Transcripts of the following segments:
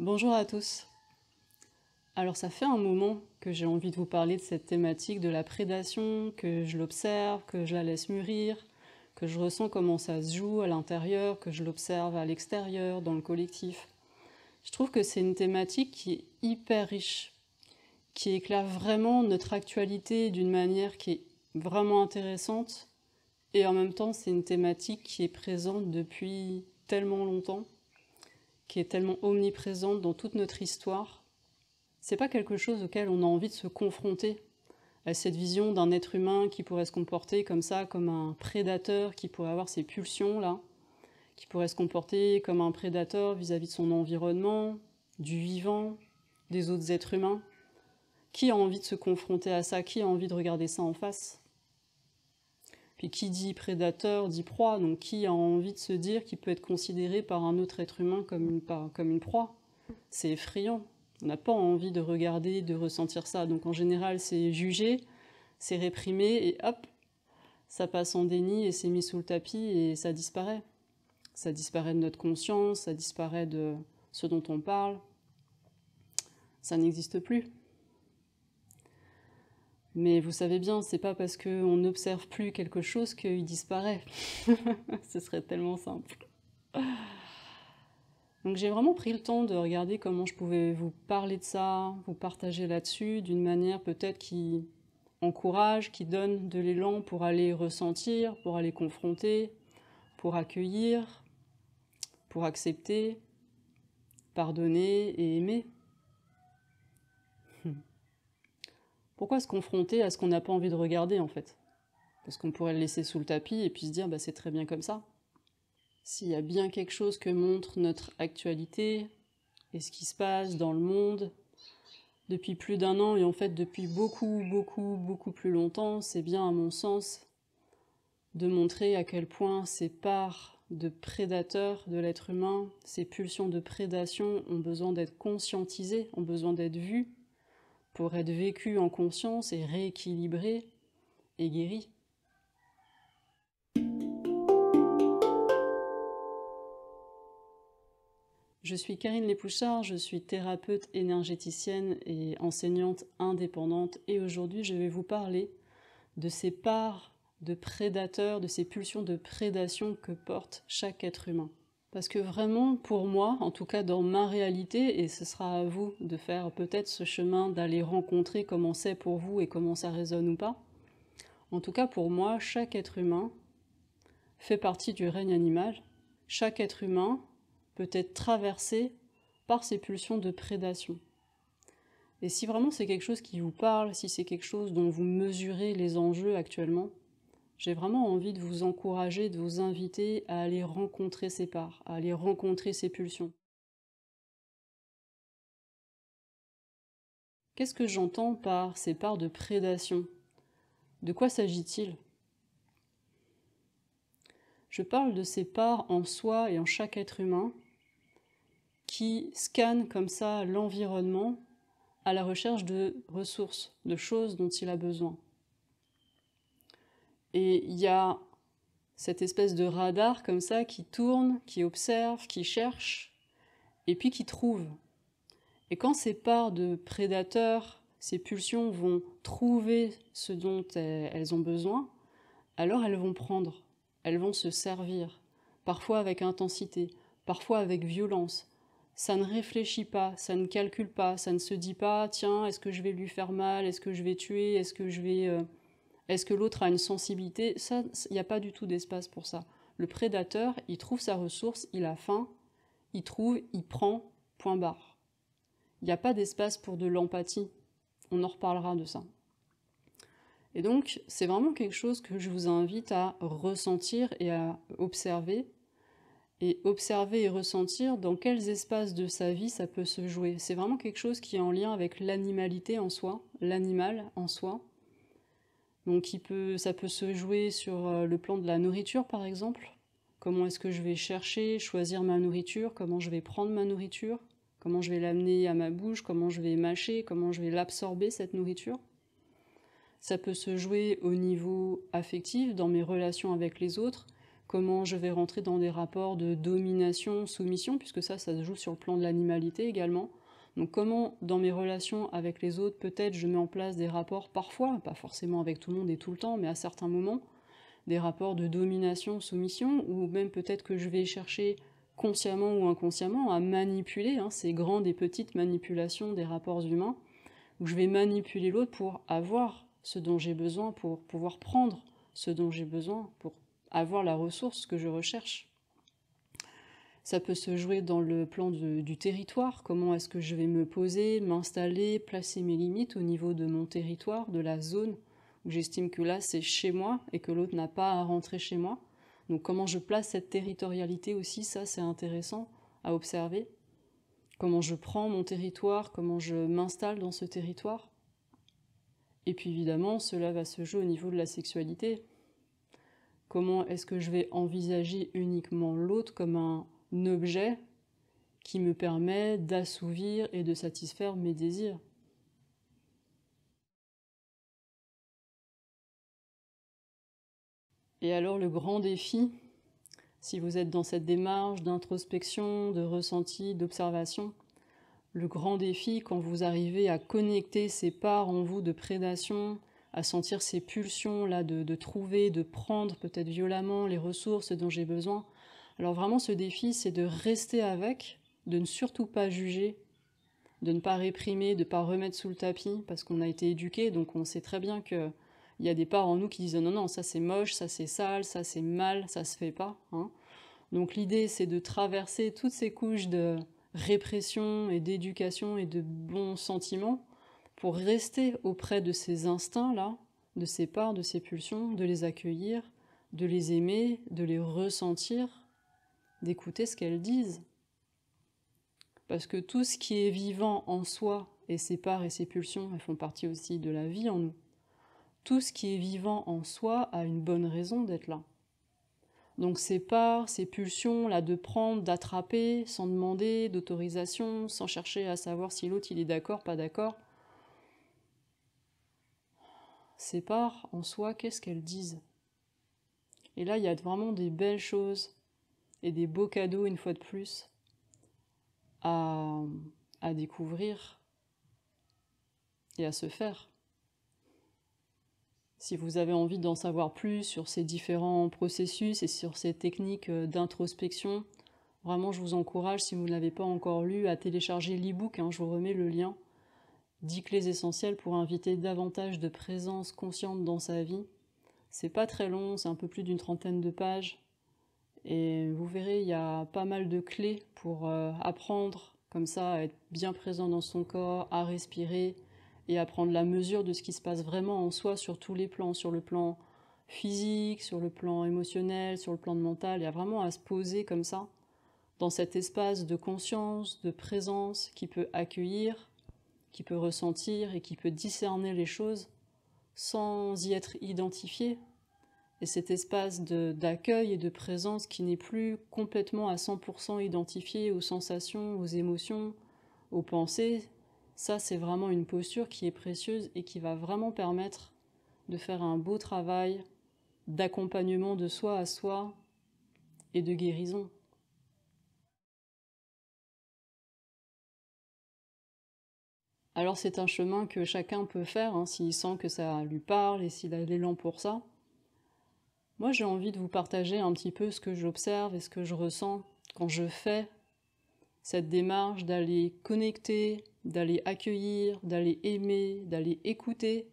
Bonjour à tous. Alors ça fait un moment que j'ai envie de vous parler de cette thématique de la prédation, que je l'observe, que je la laisse mûrir, que je ressens comment ça se joue à l'intérieur, que je l'observe à l'extérieur, dans le collectif. Je trouve que c'est une thématique qui est hyper riche, qui éclaire vraiment notre actualité d'une manière qui est vraiment intéressante, et en même temps c'est une thématique qui est présente depuis tellement longtemps qui est tellement omniprésente dans toute notre histoire, c'est pas quelque chose auquel on a envie de se confronter. À cette vision d'un être humain qui pourrait se comporter comme ça, comme un prédateur qui pourrait avoir ces pulsions-là, qui pourrait se comporter comme un prédateur vis-à-vis -vis de son environnement, du vivant, des autres êtres humains. Qui a envie de se confronter à ça Qui a envie de regarder ça en face et qui dit prédateur dit proie, donc qui a envie de se dire qu'il peut être considéré par un autre être humain comme une, comme une proie C'est effrayant. On n'a pas envie de regarder, de ressentir ça. Donc en général, c'est jugé, c'est réprimé, et hop, ça passe en déni et c'est mis sous le tapis et ça disparaît. Ça disparaît de notre conscience, ça disparaît de ce dont on parle. Ça n'existe plus. Mais vous savez bien, c'est pas parce qu'on n'observe plus quelque chose qu'il disparaît. Ce serait tellement simple. Donc j'ai vraiment pris le temps de regarder comment je pouvais vous parler de ça, vous partager là-dessus d'une manière peut-être qui encourage, qui donne de l'élan pour aller ressentir, pour aller confronter, pour accueillir, pour accepter, pardonner et aimer. pourquoi se confronter à ce qu'on n'a pas envie de regarder en fait Parce qu'on pourrait le laisser sous le tapis et puis se dire bah, c'est très bien comme ça. S'il y a bien quelque chose que montre notre actualité et ce qui se passe dans le monde depuis plus d'un an et en fait depuis beaucoup, beaucoup, beaucoup plus longtemps, c'est bien à mon sens de montrer à quel point ces parts de prédateurs de l'être humain, ces pulsions de prédation ont besoin d'être conscientisées, ont besoin d'être vues pour être vécu en conscience et rééquilibré et guéri. Je suis Karine Lépouchard, je suis thérapeute énergéticienne et enseignante indépendante et aujourd'hui je vais vous parler de ces parts de prédateurs, de ces pulsions de prédation que porte chaque être humain. Parce que vraiment, pour moi, en tout cas dans ma réalité, et ce sera à vous de faire peut-être ce chemin d'aller rencontrer comment c'est pour vous et comment ça résonne ou pas, en tout cas pour moi, chaque être humain fait partie du règne animal. Chaque être humain peut être traversé par ses pulsions de prédation. Et si vraiment c'est quelque chose qui vous parle, si c'est quelque chose dont vous mesurez les enjeux actuellement, j'ai vraiment envie de vous encourager, de vous inviter à aller rencontrer ces parts, à aller rencontrer ces pulsions. Qu'est-ce que j'entends par ces parts de prédation De quoi s'agit-il Je parle de ces parts en soi et en chaque être humain qui scannent comme ça l'environnement à la recherche de ressources, de choses dont il a besoin. Et il y a cette espèce de radar comme ça qui tourne, qui observe, qui cherche, et puis qui trouve. Et quand ces parts de prédateurs, ces pulsions vont trouver ce dont elles ont besoin, alors elles vont prendre, elles vont se servir, parfois avec intensité, parfois avec violence. Ça ne réfléchit pas, ça ne calcule pas, ça ne se dit pas, tiens, est-ce que je vais lui faire mal, est-ce que je vais tuer, est-ce que je vais... Euh, est-ce que l'autre a une sensibilité Ça, il n'y a pas du tout d'espace pour ça. Le prédateur, il trouve sa ressource, il a faim, il trouve, il prend, point barre. Il n'y a pas d'espace pour de l'empathie. On en reparlera de ça. Et donc, c'est vraiment quelque chose que je vous invite à ressentir et à observer. Et observer et ressentir dans quels espaces de sa vie ça peut se jouer. C'est vraiment quelque chose qui est en lien avec l'animalité en soi, l'animal en soi, donc ça peut se jouer sur euh, le plan de la nourriture par exemple. Comment est-ce que je vais chercher, choisir ma nourriture, comment je vais prendre ma nourriture, comment je vais l'amener à ma bouche, comment je vais mâcher, comment je vais l'absorber cette nourriture. Ça peut se jouer au niveau affectif, dans mes relations avec les autres, comment je vais rentrer dans des rapports de domination, soumission, puisque ça, ça se joue sur le plan de l'animalité également. Donc comment dans mes relations avec les autres, peut-être je mets en place des rapports parfois, pas forcément avec tout le monde et tout le temps, mais à certains moments, des rapports de domination-soumission, ou même peut-être que je vais chercher consciemment ou inconsciemment à manipuler hein, ces grandes et petites manipulations des rapports humains, où je vais manipuler l'autre pour avoir ce dont j'ai besoin, pour pouvoir prendre ce dont j'ai besoin, pour avoir la ressource que je recherche. Ça peut se jouer dans le plan du territoire, comment est-ce que je vais me poser, m'installer, placer mes limites au niveau de mon territoire, de la zone où j'estime que là c'est chez moi et que l'autre n'a pas à rentrer chez moi. Donc comment je place cette territorialité aussi, ça c'est intéressant à observer. Comment je prends mon territoire, comment je m'installe dans ce territoire. Et puis évidemment, cela va se jouer au niveau de la sexualité. Comment est-ce que je vais envisager uniquement l'autre comme un objet qui me permet d'assouvir et de satisfaire mes désirs. Et alors le grand défi, si vous êtes dans cette démarche d'introspection, de ressenti, d'observation, le grand défi quand vous arrivez à connecter ces parts en vous de prédation, à sentir ces pulsions là de trouver, de prendre peut-être violemment les ressources dont j'ai besoin, alors vraiment, ce défi, c'est de rester avec, de ne surtout pas juger, de ne pas réprimer, de ne pas remettre sous le tapis, parce qu'on a été éduqué, donc on sait très bien que il y a des parts en nous qui disent non, non, ça c'est moche, ça c'est sale, ça c'est mal, ça se fait pas. Hein. Donc l'idée, c'est de traverser toutes ces couches de répression et d'éducation et de bons sentiments pour rester auprès de ces instincts-là, de ces parts, de ces pulsions, de les accueillir, de les aimer, de les ressentir d'écouter ce qu'elles disent. Parce que tout ce qui est vivant en soi, et ses parts et ses pulsions, elles font partie aussi de la vie en nous. Tout ce qui est vivant en soi a une bonne raison d'être là. Donc ses parts, ses pulsions, là de prendre, d'attraper, sans demander d'autorisation, sans chercher à savoir si l'autre il est d'accord, pas d'accord. Ses parts en soi, qu'est-ce qu'elles disent Et là, il y a vraiment des belles choses et des beaux cadeaux une fois de plus à, découvrir et à se faire. Si vous avez envie d'en savoir plus sur ces différents processus et sur ces techniques euh, d'introspection, vraiment je vous encourage, si vous ne l'avez pas encore lu, à télécharger l'e-book, hein. je vous remets le lien, 10 clés essentielles pour inviter davantage de présence consciente dans sa vie. C'est pas très long, c'est un peu plus d'une trentaine de pages. Et vous verrez, il y a pas mal de clés pour euh, apprendre comme ça à être bien présent dans son corps, à respirer et à prendre la mesure de ce qui se passe vraiment en soi sur tous les plans, sur le plan physique, sur le plan émotionnel, sur le plan mental. Il y a vraiment à se poser comme ça dans cet espace de conscience, de présence qui peut accueillir, qui peut ressentir et qui peut discerner les choses sans y être identifié, et cet espace d'accueil et de présence qui n'est plus complètement à 100% identifié aux sensations, aux émotions, aux pensées, ça c'est vraiment une posture qui est précieuse et qui va vraiment permettre de faire un beau travail d'accompagnement de soi à soi et de guérison. Alors c'est un chemin que chacun peut faire hein, s'il sent que ça lui parle et s'il a l'élan pour ça. Moi, j'ai envie de vous partager un petit peu ce que j'observe et ce que je ressens quand je fais cette démarche d'aller connecter, d'aller accueillir, d'aller aimer, d'aller écouter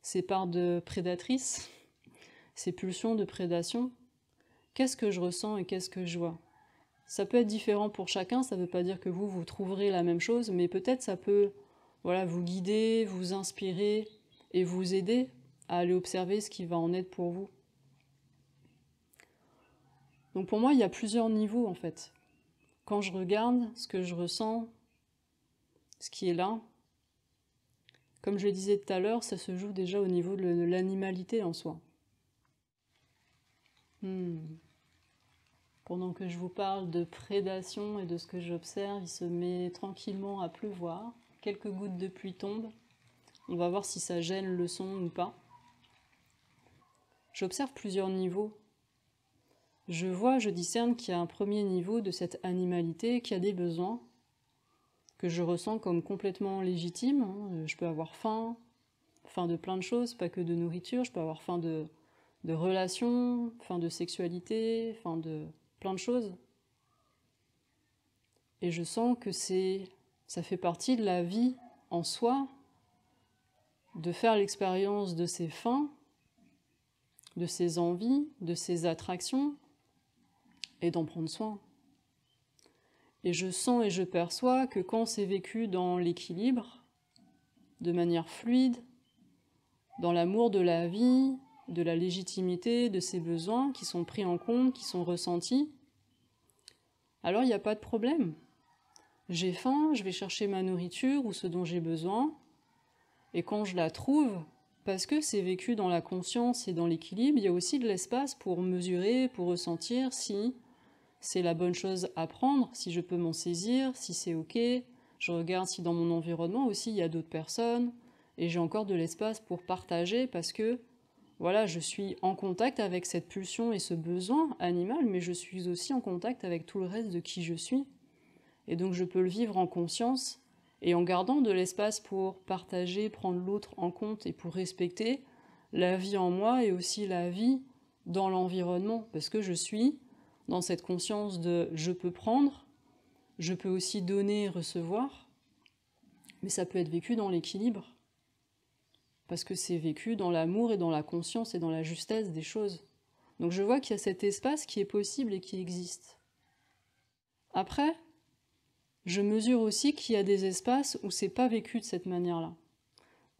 ces parts de prédatrices, ces pulsions de prédation. Qu'est-ce que je ressens et qu'est-ce que je vois Ça peut être différent pour chacun, ça ne veut pas dire que vous, vous trouverez la même chose, mais peut-être ça peut voilà, vous guider, vous inspirer et vous aider à aller observer ce qui va en être pour vous. Donc pour moi, il y a plusieurs niveaux en fait. Quand je regarde ce que je ressens, ce qui est là, comme je le disais tout à l'heure, ça se joue déjà au niveau de l'animalité en soi. Hmm. Pendant que je vous parle de prédation et de ce que j'observe, il se met tranquillement à pleuvoir. Quelques gouttes de pluie tombent. On va voir si ça gêne le son ou pas. J'observe plusieurs niveaux je vois, je discerne qu'il y a un premier niveau de cette animalité qui a des besoins que je ressens comme complètement légitimes. Hein. Euh, je peux avoir faim, faim de plein de choses, pas que de nourriture, je peux avoir faim de, relations, faim de sexualité, faim de plein de choses. Et je sens que ça fait partie de la vie en soi, de faire l'expérience de ses faims de ses envies, de ses attractions, et d'en prendre soin. Et je sens et je perçois que quand c'est vécu dans l'équilibre, de manière fluide, dans l'amour de la vie, de la légitimité, de ses besoins qui sont pris en compte, qui sont ressentis, alors il n'y a pas de problème. J'ai faim, je vais chercher ma nourriture ou ce dont j'ai besoin, et quand je la trouve, parce que c'est vécu dans la conscience et dans l'équilibre, il y a aussi de l'espace pour mesurer, pour ressentir si c'est la bonne chose à prendre, si je peux m'en saisir, si c'est OK. Je regarde si dans mon environnement aussi il y a d'autres personnes et j'ai encore de l'espace pour partager parce que voilà, je suis en contact avec cette pulsion et ce besoin animal, mais je suis aussi en contact avec tout le reste de qui je suis. Et donc je peux le vivre en conscience et en gardant de l'espace pour partager, prendre l'autre en compte et pour respecter la vie en moi et aussi la vie dans l'environnement, parce que je suis dans cette conscience de je peux prendre, je peux aussi donner et recevoir, mais ça peut être vécu dans l'équilibre, parce que c'est vécu dans l'amour et dans la conscience et dans la justesse des choses. Donc je vois qu'il y a cet espace qui est possible et qui existe. Après, je mesure aussi qu'il y a des espaces où c'est pas vécu de cette manière-là,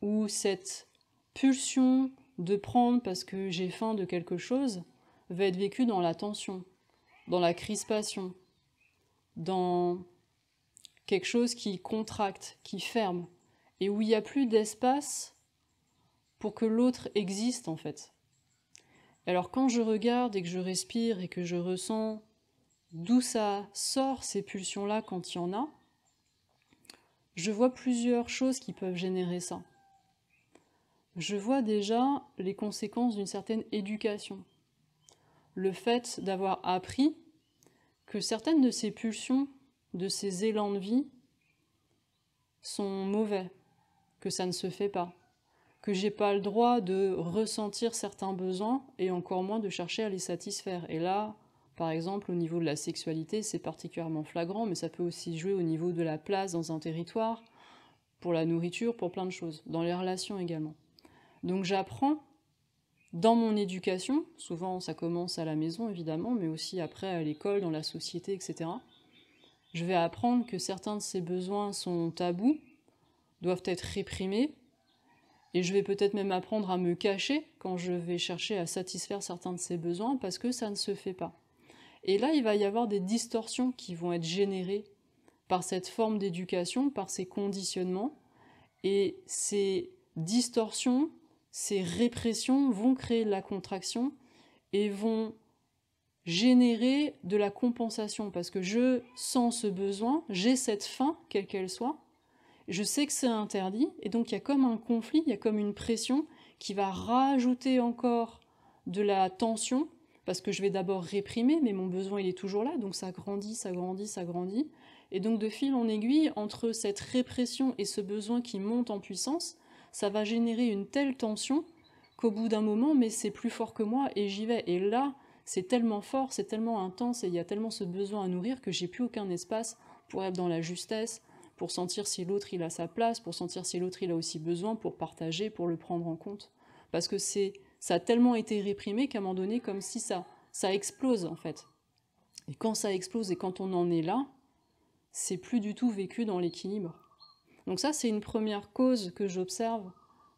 où cette pulsion de prendre parce que j'ai faim de quelque chose va être vécue dans la tension, dans la crispation, dans quelque chose qui contracte, qui ferme, et où il n'y a plus d'espace pour que l'autre existe en fait. Alors quand je regarde et que je respire et que je ressens d'où ça sort ces pulsions-là quand il y en a, je vois plusieurs choses qui peuvent générer ça. Je vois déjà les conséquences d'une certaine éducation le fait d'avoir appris que certaines de ces pulsions, de ces élans de vie, sont mauvais, que ça ne se fait pas, que j'ai pas le droit de ressentir certains besoins et encore moins de chercher à les satisfaire. Et là, par exemple, au niveau de la sexualité, c'est particulièrement flagrant, mais ça peut aussi jouer au niveau de la place dans un territoire, pour la nourriture, pour plein de choses, dans les relations également. Donc j'apprends dans mon éducation, souvent ça commence à la maison évidemment, mais aussi après à l'école, dans la société, etc., je vais apprendre que certains de ces besoins sont tabous, doivent être réprimés, et je vais peut-être même apprendre à me cacher quand je vais chercher à satisfaire certains de ces besoins parce que ça ne se fait pas. Et là, il va y avoir des distorsions qui vont être générées par cette forme d'éducation, par ces conditionnements, et ces distorsions ces répressions vont créer de la contraction et vont générer de la compensation parce que je sens ce besoin, j'ai cette faim, quelle qu'elle soit, je sais que c'est interdit et donc il y a comme un conflit, il y a comme une pression qui va rajouter encore de la tension parce que je vais d'abord réprimer, mais mon besoin il est toujours là, donc ça grandit, ça grandit, ça grandit. Et donc de fil en aiguille, entre cette répression et ce besoin qui monte en puissance, ça va générer une telle tension qu'au bout d'un moment, mais c'est plus fort que moi et j'y vais. Et là, c'est tellement fort, c'est tellement intense et il y a tellement ce besoin à nourrir que j'ai plus aucun espace pour être dans la justesse, pour sentir si l'autre il a sa place, pour sentir si l'autre il a aussi besoin, pour partager, pour le prendre en compte. Parce que c'est ça a tellement été réprimé qu'à un moment donné, comme si ça, ça explose en fait. Et quand ça explose et quand on en est là, c'est plus du tout vécu dans l'équilibre. Donc ça, c'est une première cause que j'observe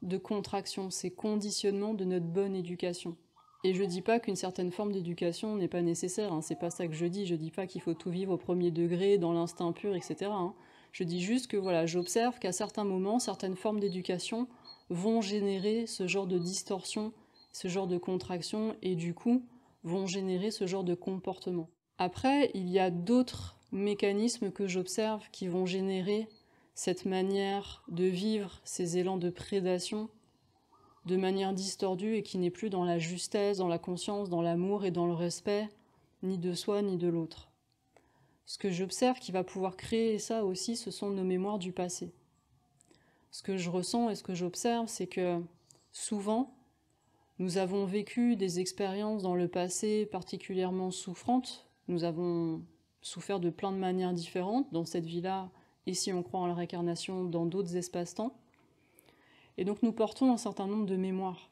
de contraction, c'est conditionnement de notre bonne éducation. Et je ne dis pas qu'une certaine forme d'éducation n'est pas nécessaire, hein, c'est pas ça que je dis, je ne dis pas qu'il faut tout vivre au premier degré, dans l'instinct pur, etc. Hein. Je dis juste que voilà, j'observe qu'à certains moments, certaines formes d'éducation vont générer ce genre de distorsion, ce genre de contraction, et du coup, vont générer ce genre de comportement. Après, il y a d'autres mécanismes que j'observe qui vont générer cette manière de vivre ces élans de prédation de manière distordue et qui n'est plus dans la justesse, dans la conscience, dans l'amour et dans le respect, ni de soi ni de l'autre. Ce que j'observe qui va pouvoir créer ça aussi, ce sont nos mémoires du passé. Ce que je ressens et ce que j'observe, c'est que souvent, nous avons vécu des expériences dans le passé particulièrement souffrantes. Nous avons souffert de plein de manières différentes. Dans cette vie-là, Ici, on croit en la réincarnation dans d'autres espaces-temps. Et donc nous portons un certain nombre de mémoires.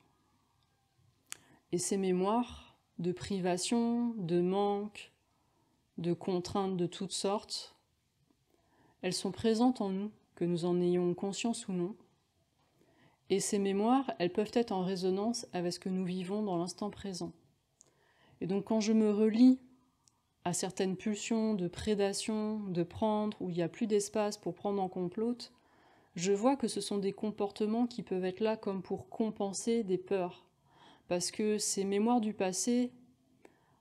Et ces mémoires de privation, de manque, de contraintes de toutes sortes, elles sont présentes en nous, que nous en ayons conscience ou non. Et ces mémoires, elles peuvent être en résonance avec ce que nous vivons dans l'instant présent. Et donc quand je me relis à certaines pulsions de prédation, de prendre, où il n'y a plus d'espace pour prendre en compte je vois que ce sont des comportements qui peuvent être là comme pour compenser des peurs. Parce que ces mémoires du passé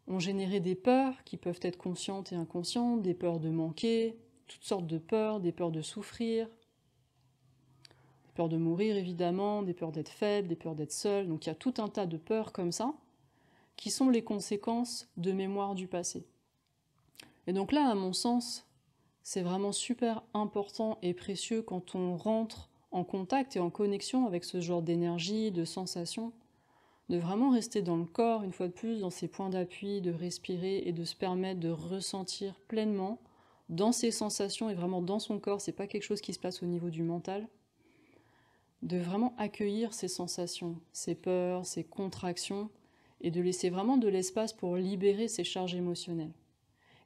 ont généré des peurs qui peuvent être conscientes et inconscientes, des peurs de manquer, toutes sortes de peurs, des peurs de souffrir, des peurs de mourir évidemment, des peurs d'être faible, des peurs d'être seul. Donc il y a tout un tas de peurs comme ça qui sont les conséquences de mémoires du passé. Et donc là, à mon sens, c'est vraiment super important et précieux quand on rentre en contact et en connexion avec ce genre d'énergie, de sensation, de vraiment rester dans le corps, une fois de plus, dans ses points d'appui, de respirer et de se permettre de ressentir pleinement dans ses sensations et vraiment dans son corps, c'est pas quelque chose qui se passe au niveau du mental, de vraiment accueillir ses sensations, ses peurs, ses contractions, et de laisser vraiment de l'espace pour libérer ses charges émotionnelles.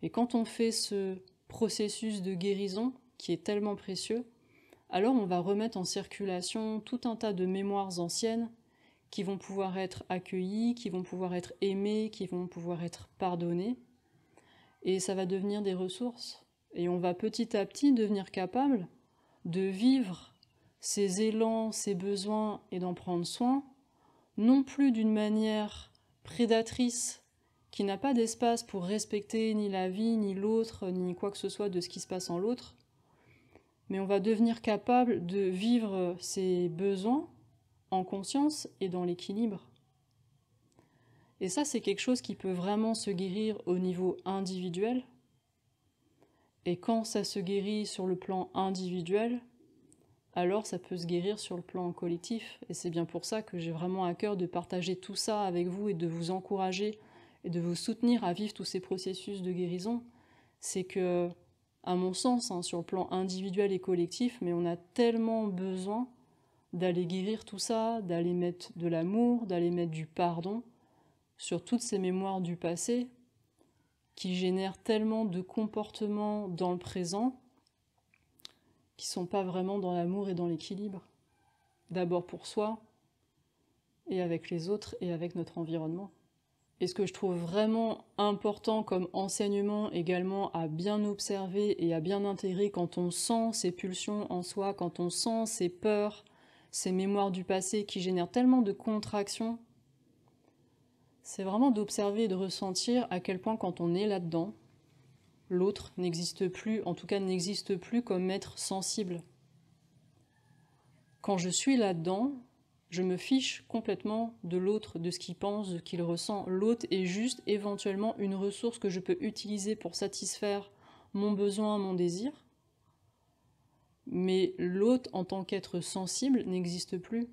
Et quand on fait ce processus de guérison, qui est tellement précieux, alors on va remettre en circulation tout un tas de mémoires anciennes qui vont pouvoir être accueillies, qui vont pouvoir être aimées, qui vont pouvoir être pardonnées. Et ça va devenir des ressources. Et on va petit à petit devenir capable de vivre ses élans, ses besoins et d'en prendre soin, non plus d'une manière prédatrice qui n'a pas d'espace pour respecter ni la vie, ni l'autre, ni quoi que ce soit de ce qui se passe en l'autre, mais on va devenir capable de vivre ses besoins en conscience et dans l'équilibre. Et ça, c'est quelque chose qui peut vraiment se guérir au niveau individuel. Et quand ça se guérit sur le plan individuel, alors ça peut se guérir sur le plan collectif. Et c'est bien pour ça que j'ai vraiment à cœur de partager tout ça avec vous et de vous encourager et de vous soutenir à vivre tous ces processus de guérison, c'est que, à mon sens, hein, sur le plan individuel et collectif, mais on a tellement besoin d'aller guérir tout ça, d'aller mettre de l'amour, d'aller mettre du pardon sur toutes ces mémoires du passé qui génèrent tellement de comportements dans le présent qui sont pas vraiment dans l'amour et dans l'équilibre. D'abord pour soi et avec les autres et avec notre environnement. Et ce que je trouve vraiment important comme enseignement également à bien observer et à bien intégrer quand on sent ces pulsions en soi, quand on sent ces peurs, ces mémoires du passé qui génèrent tellement de contractions, c'est vraiment d'observer et de ressentir à quel point quand on est là-dedans, l'autre n'existe plus, en tout cas n'existe plus comme être sensible. Quand je suis là-dedans, je me fiche complètement de l'autre, de ce qu'il pense, de ce qu'il ressent. L'autre est juste éventuellement une ressource que je peux utiliser pour satisfaire mon besoin, mon désir. Mais l'autre, en tant qu'être sensible, n'existe plus.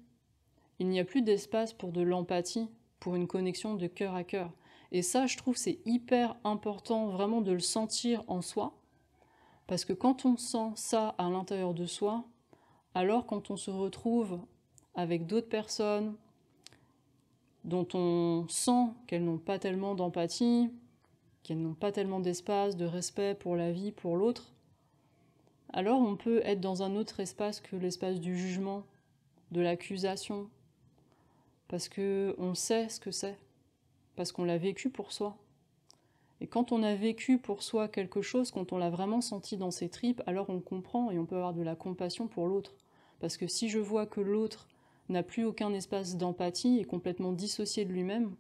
Il n'y a plus d'espace pour de l'empathie, pour une connexion de cœur à cœur. Et ça, je trouve, c'est hyper important vraiment de le sentir en soi. Parce que quand on sent ça à l'intérieur de soi, alors quand on se retrouve avec d'autres personnes dont on sent qu'elles n'ont pas tellement d'empathie, qu'elles n'ont pas tellement d'espace, de respect pour la vie, pour l'autre, alors on peut être dans un autre espace que l'espace du jugement, de l'accusation, parce que on sait ce que c'est, parce qu'on l'a vécu pour soi. Et quand on a vécu pour soi quelque chose, quand on l'a vraiment senti dans ses tripes, alors on comprend et on peut avoir de la compassion pour l'autre. Parce que si je vois que l'autre n'a plus aucun espace d'empathie, est complètement dissocié de lui-même,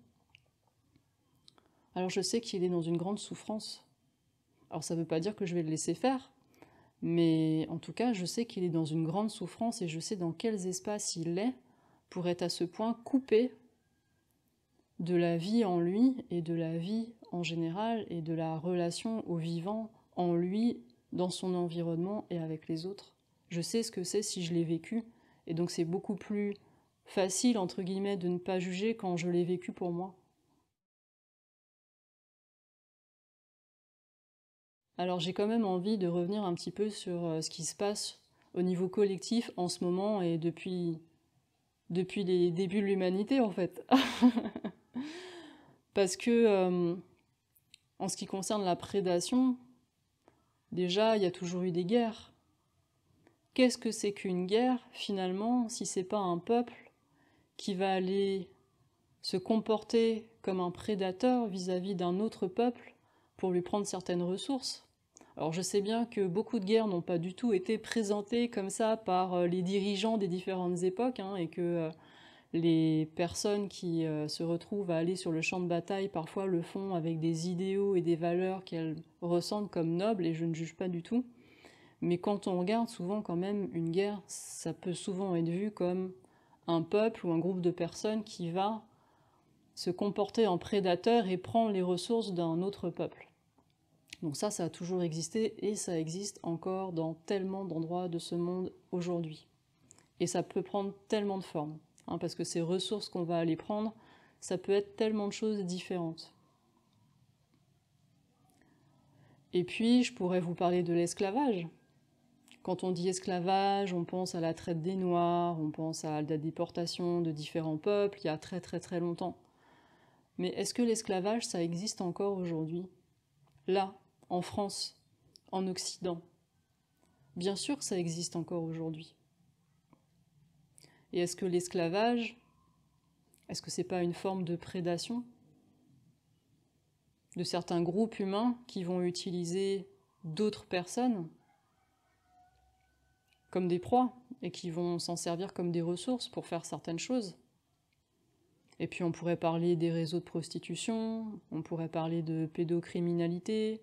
alors je sais qu'il est dans une grande souffrance. Alors ça ne veut pas dire que je vais le laisser faire, mais en tout cas, je sais qu'il est dans une grande souffrance et je sais dans quels espaces il est pour être à ce point coupé de la vie en lui et de la vie en général et de la relation au vivant en lui, dans son environnement et avec les autres. Je sais ce que c'est si je l'ai vécu et donc c'est beaucoup plus facile, entre guillemets, de ne pas juger quand je l'ai vécu pour moi. Alors j'ai quand même envie de revenir un petit peu sur euh, ce qui se passe au niveau collectif en ce moment et depuis, depuis les débuts de l'humanité en fait. Parce que euh, en ce qui concerne la prédation, déjà il y a toujours eu des guerres. Qu'est-ce que c'est qu'une guerre, finalement, si c'est pas un peuple qui va aller se comporter comme un prédateur vis-à-vis d'un autre peuple pour lui prendre certaines ressources Alors je sais bien que beaucoup de guerres n'ont pas du tout été présentées comme ça par euh, les dirigeants des différentes époques, hein, et que euh, les personnes qui euh, se retrouvent à aller sur le champ de bataille parfois le font avec des idéaux et des valeurs qu'elles ressentent comme nobles, et je ne juge pas du tout. Mais quand on regarde souvent quand même une guerre, ça peut souvent être vu comme un peuple ou un groupe de personnes qui va se comporter en prédateur et prendre les ressources d'un autre peuple. Donc ça, ça a toujours existé et ça existe encore dans tellement d'endroits de ce monde aujourd'hui. Et ça peut prendre tellement de formes, hein, parce que ces ressources qu'on va aller prendre, ça peut être tellement de choses différentes. Et puis, je pourrais vous parler de l'esclavage, quand on dit esclavage, on pense à la traite des Noirs, on pense à la déportation de différents peuples il y a très très très longtemps. Mais est-ce que l'esclavage, ça existe encore aujourd'hui Là, en France, en Occident Bien sûr que ça existe encore aujourd'hui. Et est-ce que l'esclavage, est-ce que c'est pas une forme de prédation de certains groupes humains qui vont utiliser d'autres personnes comme des proies et qui vont s'en servir comme des ressources pour faire certaines choses. Et puis on pourrait parler des réseaux de prostitution, on pourrait parler de pédocriminalité,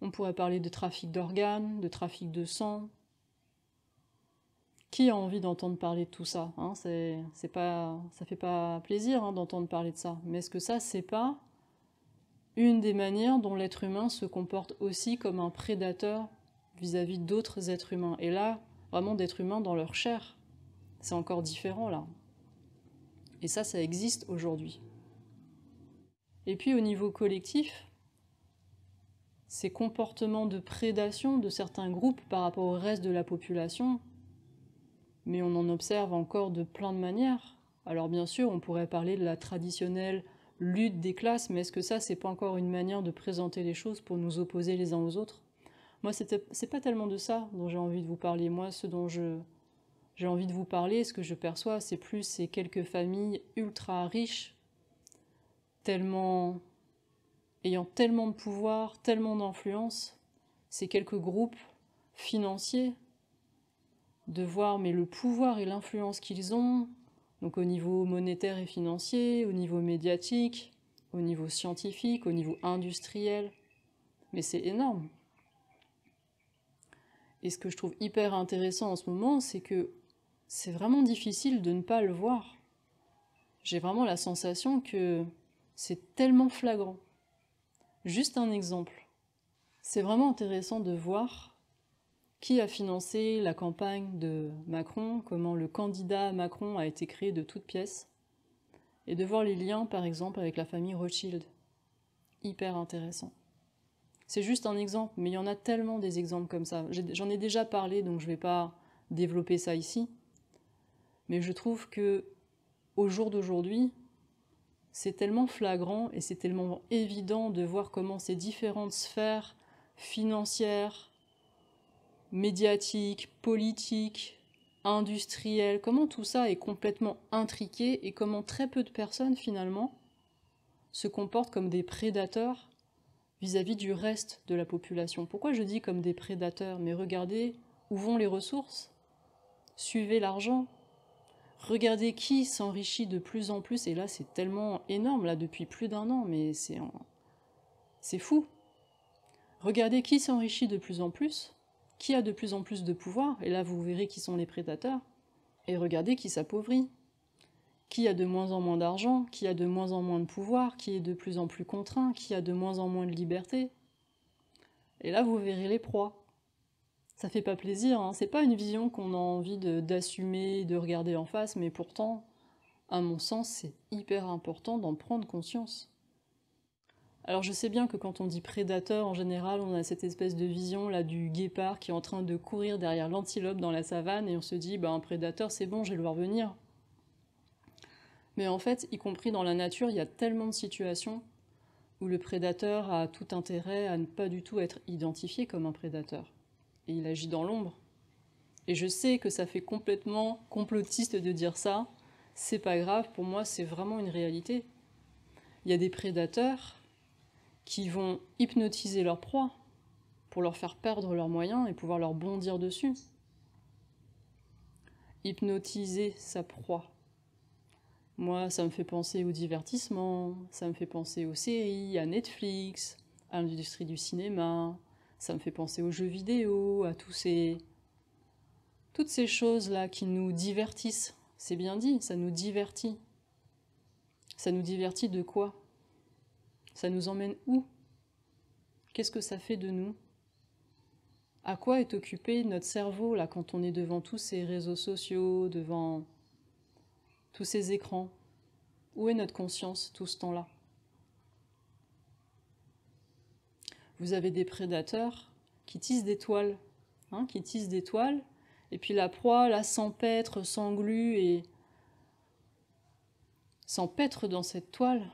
on pourrait parler de trafic d'organes, de trafic de sang. Qui a envie d'entendre parler de tout ça hein c'est, pas, Ça fait pas plaisir hein, d'entendre parler de ça. Mais est-ce que ça, c'est pas une des manières dont l'être humain se comporte aussi comme un prédateur vis-à-vis d'autres êtres humains. Et là, vraiment d'êtres humains dans leur chair. C'est encore différent là. Et ça, ça existe aujourd'hui. Et puis au niveau collectif, ces comportements de prédation de certains groupes par rapport au reste de la population, mais on en observe encore de plein de manières. Alors bien sûr, on pourrait parler de la traditionnelle lutte des classes, mais est-ce que ça, c'est pas encore une manière de présenter les choses pour nous opposer les uns aux autres moi, c'est pas tellement de ça dont j'ai envie de vous parler. Moi, ce dont j'ai envie de vous parler, ce que je perçois, c'est plus ces quelques familles ultra riches, tellement ayant tellement de pouvoir, tellement d'influence, ces quelques groupes financiers, de voir mais le pouvoir et l'influence qu'ils ont, donc au niveau monétaire et financier, au niveau médiatique, au niveau scientifique, au niveau industriel, mais c'est énorme. Et ce que je trouve hyper intéressant en ce moment, c'est que c'est vraiment difficile de ne pas le voir. J'ai vraiment la sensation que c'est tellement flagrant. Juste un exemple. C'est vraiment intéressant de voir qui a financé la campagne de Macron, comment le candidat Macron a été créé de toutes pièces, et de voir les liens par exemple avec la famille Rothschild. Hyper intéressant. C'est juste un exemple, mais il y en a tellement des exemples comme ça. J'en ai déjà parlé, donc je ne vais pas développer ça ici. Mais je trouve que au jour d'aujourd'hui, c'est tellement flagrant et c'est tellement évident de voir comment ces différentes sphères financières, médiatiques, politiques, industrielles, comment tout ça est complètement intriqué et comment très peu de personnes finalement se comportent comme des prédateurs vis-à-vis du reste de la population. Pourquoi je dis comme des prédateurs Mais regardez où vont les ressources. Suivez l'argent. Regardez qui s'enrichit de plus en plus. Et là, c'est tellement énorme, là, depuis plus d'un an, mais c'est c'est fou. Regardez qui s'enrichit de plus en plus, qui a de plus en plus de pouvoir, et là, vous verrez qui sont les prédateurs. Et regardez qui s'appauvrit qui a de moins en moins d'argent, qui a de moins en moins de pouvoir, qui est de plus en plus contraint, qui a de moins en moins de liberté. Et là, vous verrez les proies. Ça fait pas plaisir, hein. c'est pas une vision qu'on a envie d'assumer, de, regarder en face, mais pourtant, à mon sens, c'est hyper important d'en prendre conscience. Alors je sais bien que quand on dit prédateur, en général, on a cette espèce de vision là du guépard qui est en train de courir derrière l'antilope dans la savane et on se dit, bah un prédateur c'est bon, je vais le voir venir. Mais en fait, y compris dans la nature, il y a tellement de situations où le prédateur a tout intérêt à ne pas du tout être identifié comme un prédateur. Et il agit dans l'ombre. Et je sais que ça fait complètement complotiste de dire ça. C'est pas grave, pour moi, c'est vraiment une réalité. Il y a des prédateurs qui vont hypnotiser leur proie pour leur faire perdre leurs moyens et pouvoir leur bondir dessus. Hypnotiser sa proie moi, ça me fait penser au divertissement, ça me fait penser aux séries, à Netflix, à l'industrie du cinéma, ça me fait penser aux jeux vidéo, à tous ces... toutes ces choses-là qui nous divertissent. C'est bien dit, ça nous divertit. Ça nous divertit de quoi Ça nous emmène où Qu'est-ce que ça fait de nous À quoi est occupé notre cerveau là quand on est devant tous ces réseaux sociaux, devant tous ces écrans Où est notre conscience tout ce temps-là Vous avez des prédateurs qui tissent des toiles, hein, qui tissent des toiles, et puis la proie, là, s'empêtre, s'englue et s'empêtre dans cette toile.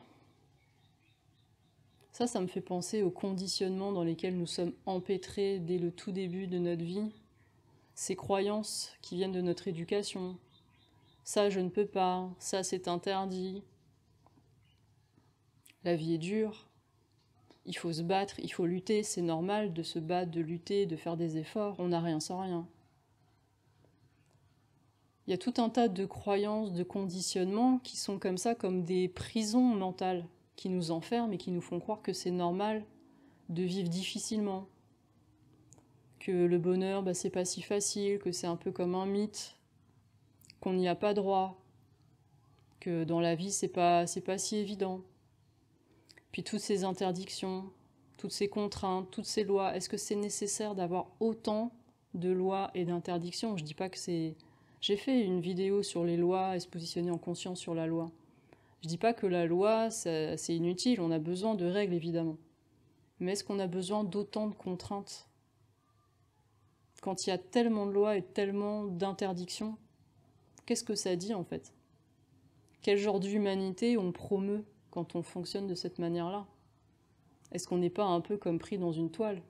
Ça, ça me fait penser aux conditionnements dans lesquels nous sommes empêtrés dès le tout début de notre vie, ces croyances qui viennent de notre éducation, ça je ne peux pas, ça c'est interdit. La vie est dure, il faut se battre, il faut lutter, c'est normal de se battre, de lutter, de faire des efforts, on n'a rien sans rien. Il y a tout un tas de croyances, de conditionnements qui sont comme ça, comme des prisons mentales qui nous enferment et qui nous font croire que c'est normal de vivre difficilement, que le bonheur, bah, c'est pas si facile, que c'est un peu comme un mythe, qu'on n'y a pas droit, que dans la vie c'est pas c'est pas si évident. Puis toutes ces interdictions, toutes ces contraintes, toutes ces lois, est-ce que c'est nécessaire d'avoir autant de lois et d'interdictions Je dis pas que c'est j'ai fait une vidéo sur les lois et se positionner en conscience sur la loi. Je dis pas que la loi c'est inutile, on a besoin de règles évidemment. Mais est-ce qu'on a besoin d'autant de contraintes quand il y a tellement de lois et tellement d'interdictions Qu'est-ce que ça dit en fait Quel genre d'humanité on promeut quand on fonctionne de cette manière-là Est-ce qu'on n'est pas un peu comme pris dans une toile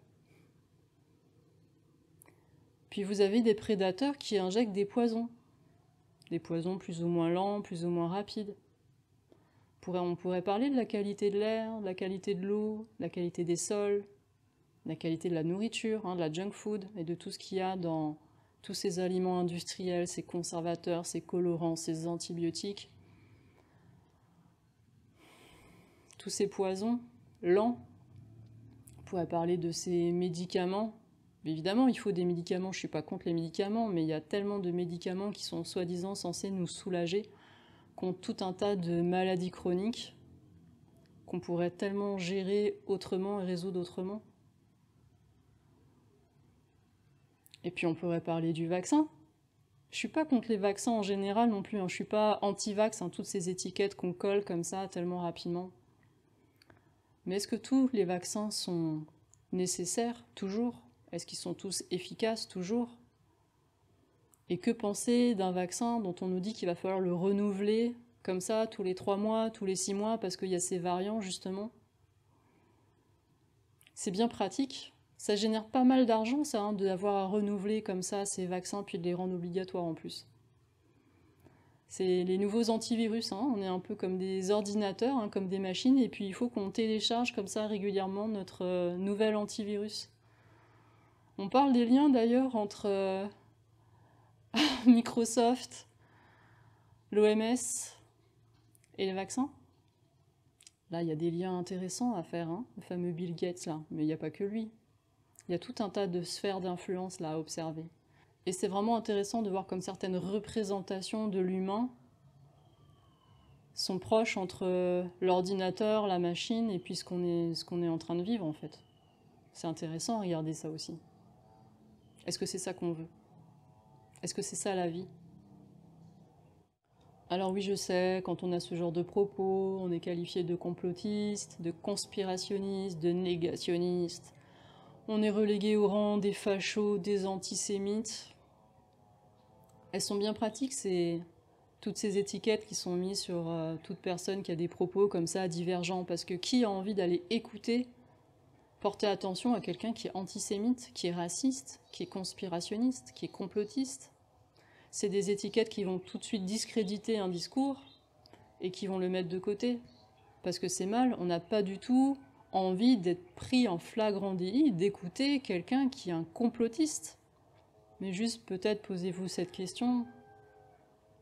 Puis vous avez des prédateurs qui injectent des poisons. Des poisons plus ou moins lents, plus ou moins rapides. On pourrait parler de la qualité de l'air, de la qualité de l'eau, de la qualité des sols, de la qualité de la nourriture, hein, de la junk food et de tout ce qu'il y a dans tous ces aliments industriels, ces conservateurs, ces colorants, ces antibiotiques, tous ces poisons lents. On pourrait parler de ces médicaments. Évidemment, il faut des médicaments, je ne suis pas contre les médicaments, mais il y a tellement de médicaments qui sont soi-disant censés nous soulager contre tout un tas de maladies chroniques qu'on pourrait tellement gérer autrement et résoudre autrement. Et puis on pourrait parler du vaccin. Je suis pas contre les vaccins en général non plus, Je hein. je suis pas anti-vax, hein. toutes ces étiquettes qu'on colle comme ça tellement rapidement. Mais est-ce que tous les vaccins sont nécessaires toujours Est-ce qu'ils sont tous efficaces toujours Et que penser d'un vaccin dont on nous dit qu'il va falloir le renouveler comme ça tous les trois mois, tous les six mois, parce qu'il y a ces variants justement C'est bien pratique, ça génère pas mal d'argent, ça, hein, d'avoir à renouveler comme ça ces vaccins, puis de les rendre obligatoires en plus. C'est les nouveaux antivirus, hein, on est un peu comme des ordinateurs, hein, comme des machines, et puis il faut qu'on télécharge comme ça régulièrement notre euh, nouvel antivirus. On parle des liens d'ailleurs entre euh, Microsoft, l'OMS et les vaccins. Là, il y a des liens intéressants à faire, le fameux Bill Gates, là, mais il n'y a pas que lui. Il y a tout un tas de sphères d'influence là à observer. Et c'est vraiment intéressant de voir comme certaines représentations de l'humain sont proches entre euh, l'ordinateur, la machine et puis ce qu'on est, est en train de vivre en fait. C'est intéressant à regarder ça aussi. Est-ce que c'est ça qu'on veut Est-ce que c'est ça la vie alors oui, je sais, quand on a ce genre de propos, on est qualifié de complotiste, de conspirationniste, de négationniste. On est relégué au rang des fachos, des antisémites. Elles sont bien pratiques, c'est toutes ces étiquettes qui sont mises sur euh, toute personne qui a des propos comme ça divergents, parce que qui a envie d'aller écouter, porter attention à quelqu'un qui est antisémite, qui est raciste, qui est conspirationniste, qui est complotiste C'est des étiquettes qui vont tout de suite discréditer un discours et qui vont le mettre de côté, parce que c'est mal, on n'a pas du tout envie d'être pris en flagrant délit, d'écouter quelqu'un qui est un complotiste. Mais juste peut-être posez-vous cette question.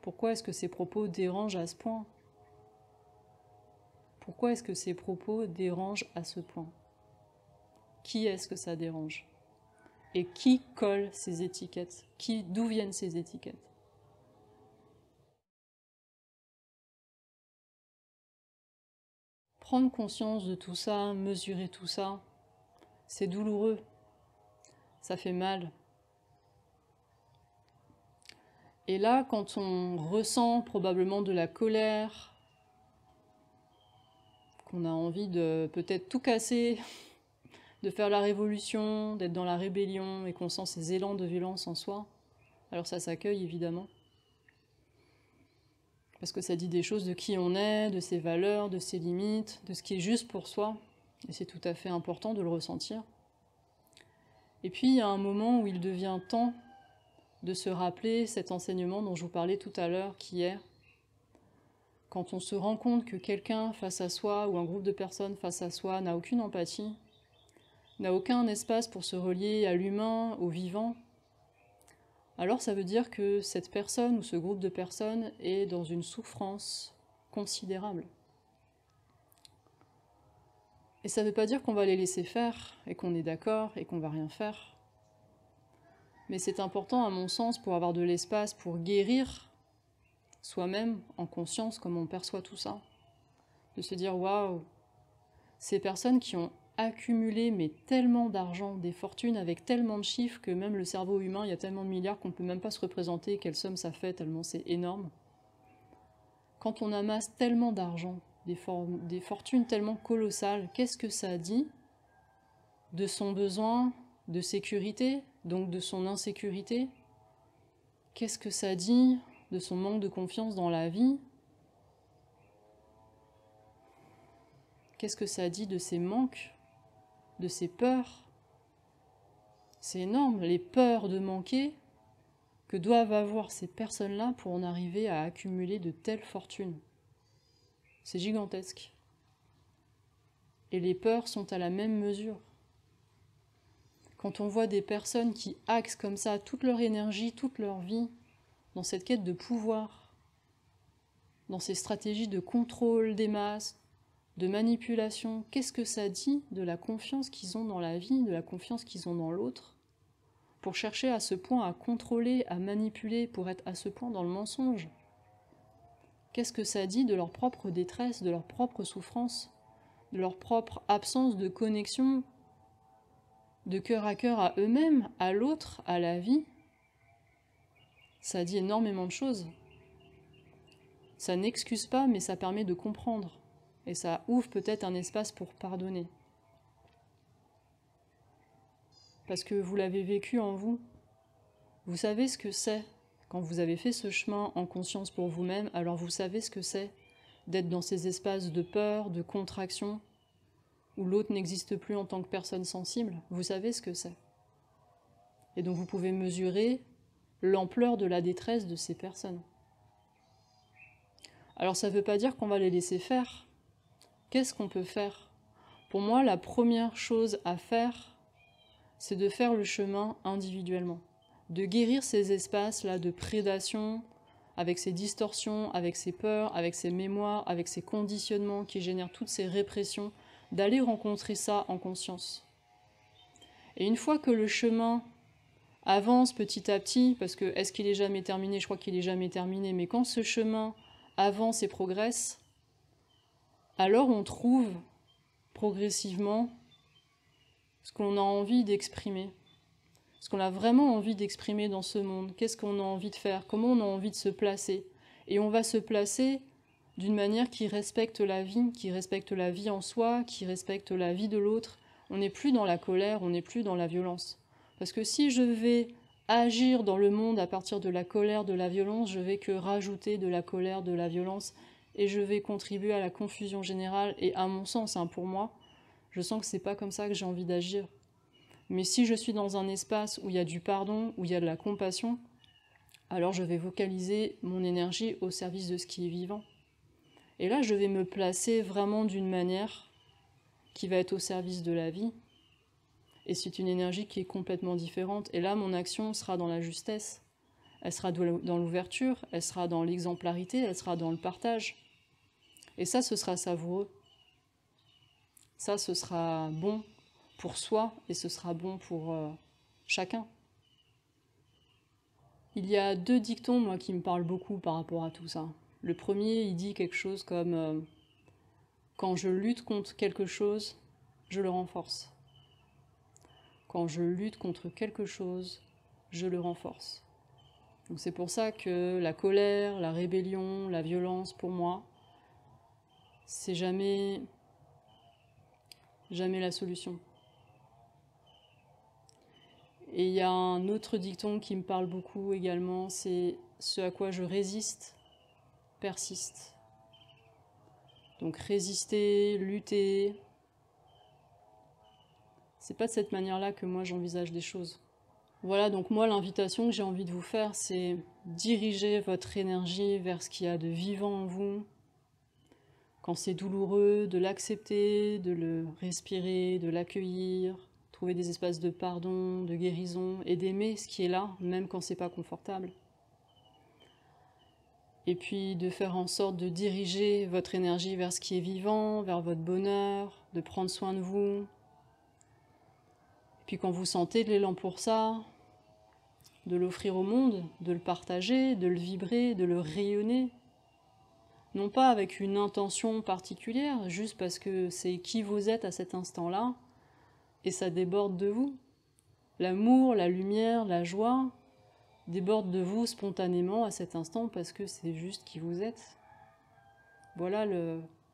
Pourquoi est-ce que ces propos dérangent à ce point Pourquoi est-ce que ces propos dérangent à ce point Qui est-ce que ça dérange Et qui colle ces étiquettes Qui D'où viennent ces étiquettes Prendre conscience de tout ça, mesurer tout ça, c'est douloureux, ça fait mal. Et là, quand on ressent probablement de la colère, qu'on a envie de peut-être tout casser, de faire la révolution, d'être dans la rébellion et qu'on sent ces élans de violence en soi, alors ça s'accueille évidemment parce que ça dit des choses de qui on est, de ses valeurs, de ses limites, de ce qui est juste pour soi, et c'est tout à fait important de le ressentir. Et puis il y a un moment où il devient temps de se rappeler cet enseignement dont je vous parlais tout à l'heure, qui est quand on se rend compte que quelqu'un face à soi ou un groupe de personnes face à soi n'a aucune empathie, n'a aucun espace pour se relier à l'humain, au vivant, alors ça veut dire que cette personne ou ce groupe de personnes est dans une souffrance considérable. Et ça ne veut pas dire qu'on va les laisser faire et qu'on est d'accord et qu'on va rien faire. Mais c'est important, à mon sens, pour avoir de l'espace pour guérir soi-même en conscience comme on perçoit tout ça. De se dire waouh, ces personnes qui ont accumuler mais tellement d'argent, des fortunes avec tellement de chiffres que même le cerveau humain, il y a tellement de milliards qu'on ne peut même pas se représenter quelle somme ça fait, tellement c'est énorme. Quand on amasse tellement d'argent, des, des fortunes tellement colossales, qu'est-ce que ça dit de son besoin de sécurité, donc de son insécurité Qu'est-ce que ça dit de son manque de confiance dans la vie Qu'est-ce que ça dit de ses manques de ces peurs. C'est énorme, les peurs de manquer que doivent avoir ces personnes-là pour en arriver à accumuler de telles fortunes. C'est gigantesque. Et les peurs sont à la même mesure. Quand on voit des personnes qui axent comme ça toute leur énergie, toute leur vie, dans cette quête de pouvoir, dans ces stratégies de contrôle des masses, de manipulation, qu'est-ce que ça dit de la confiance qu'ils ont dans la vie, de la confiance qu'ils ont dans l'autre, pour chercher à ce point à contrôler, à manipuler, pour être à ce point dans le mensonge Qu'est-ce que ça dit de leur propre détresse, de leur propre souffrance, de leur propre absence de connexion, de cœur à cœur à eux-mêmes, à l'autre, à la vie Ça dit énormément de choses. Ça n'excuse pas, mais ça permet de comprendre. Et ça ouvre peut-être un espace pour pardonner. Parce que vous l'avez vécu en vous. Vous savez ce que c'est. Quand vous avez fait ce chemin en conscience pour vous-même, alors vous savez ce que c'est d'être dans ces espaces de peur, de contraction, où l'autre n'existe plus en tant que personne sensible. Vous savez ce que c'est. Et donc vous pouvez mesurer l'ampleur de la détresse de ces personnes. Alors ça ne veut pas dire qu'on va les laisser faire, qu'est-ce qu'on peut faire Pour moi, la première chose à faire, c'est de faire le chemin individuellement, de guérir ces espaces-là de prédation, avec ces distorsions, avec ses peurs, avec ses mémoires, avec ces conditionnements qui génèrent toutes ces répressions, d'aller rencontrer ça en conscience. Et une fois que le chemin avance petit à petit, parce que est-ce qu'il est jamais terminé Je crois qu'il est jamais terminé, mais quand ce chemin avance et progresse, alors on trouve progressivement ce qu'on a envie d'exprimer, ce qu'on a vraiment envie d'exprimer dans ce monde, qu'est-ce qu'on a envie de faire, comment on a envie de se placer. Et on va se placer d'une manière qui respecte la vie, qui respecte la vie en soi, qui respecte la vie de l'autre. On n'est plus dans la colère, on n'est plus dans la violence. Parce que si je vais agir dans le monde à partir de la colère, de la violence, je vais que rajouter de la colère, de la violence, et je vais contribuer à la confusion générale et à mon sens, hein, pour moi, je sens que c'est pas comme ça que j'ai envie d'agir. Mais si je suis dans un espace où il y a du pardon, où il y a de la compassion, alors je vais vocaliser mon énergie au service de ce qui est vivant. Et là, je vais me placer vraiment d'une manière qui va être au service de la vie. Et c'est une énergie qui est complètement différente. Et là, mon action sera dans la justesse. Elle sera dans l'ouverture, elle sera dans l'exemplarité, elle sera dans le partage. Et ça, ce sera savoureux. Ça, ce sera bon pour soi et ce sera bon pour euh, chacun. Il y a deux dictons, moi, qui me parlent beaucoup par rapport à tout ça. Le premier, il dit quelque chose comme euh, Quand je lutte contre quelque chose, je le renforce. Quand je lutte contre quelque chose, je le renforce. Donc c'est pour ça que la colère, la rébellion, la violence, pour moi, c'est jamais jamais la solution. Et il y a un autre dicton qui me parle beaucoup également, c'est ce à quoi je résiste persiste. Donc résister, lutter. C'est pas de cette manière-là que moi j'envisage des choses. Voilà, donc moi l'invitation que j'ai envie de vous faire, c'est diriger votre énergie vers ce qu'il y a de vivant en vous, quand c'est douloureux, de l'accepter, de le respirer, de l'accueillir, trouver des espaces de pardon, de guérison et d'aimer ce qui est là, même quand c'est pas confortable. Et puis de faire en sorte de diriger votre énergie vers ce qui est vivant, vers votre bonheur, de prendre soin de vous. Et puis quand vous sentez de l'élan pour ça, de l'offrir au monde, de le partager, de le vibrer, de le rayonner, non pas avec une intention particulière, juste parce que c'est qui vous êtes à cet instant-là, et ça déborde de vous. L'amour, la lumière, la joie débordent de vous spontanément à cet instant parce que c'est juste qui vous êtes. Voilà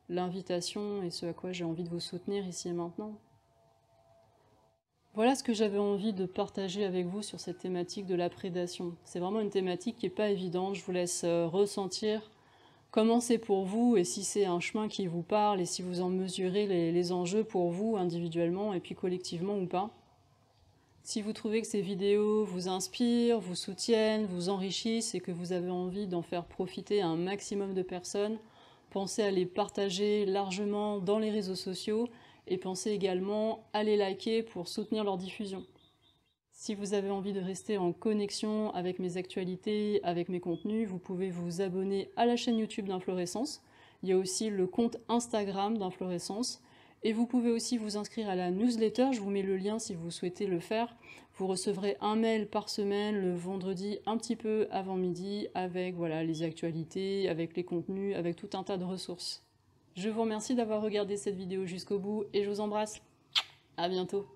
l'invitation et ce à quoi j'ai envie de vous soutenir ici et maintenant. Voilà ce que j'avais envie de partager avec vous sur cette thématique de la prédation. C'est vraiment une thématique qui n'est pas évidente, je vous laisse euh, ressentir comment c'est pour vous et si c'est un chemin qui vous parle et si vous en mesurez les, enjeux pour vous individuellement et puis collectivement ou pas. Si vous trouvez que ces vidéos vous inspirent, vous soutiennent, vous enrichissent et que vous avez envie d'en faire profiter un maximum de personnes, pensez à les partager largement dans les réseaux sociaux et pensez également à les liker pour soutenir leur diffusion. Si vous avez envie de rester en connexion avec mes actualités, avec mes contenus, vous pouvez vous abonner à la chaîne YouTube d'Inflorescence. Il y a aussi le compte Instagram d'Inflorescence. Et vous pouvez aussi vous inscrire à la newsletter, je vous mets le lien si vous souhaitez le faire. Vous recevrez un mail par semaine le vendredi un petit peu avant midi avec voilà, les actualités, avec les contenus, avec tout un tas de ressources. Je vous remercie d'avoir regardé cette vidéo jusqu'au bout et je vous embrasse. À bientôt.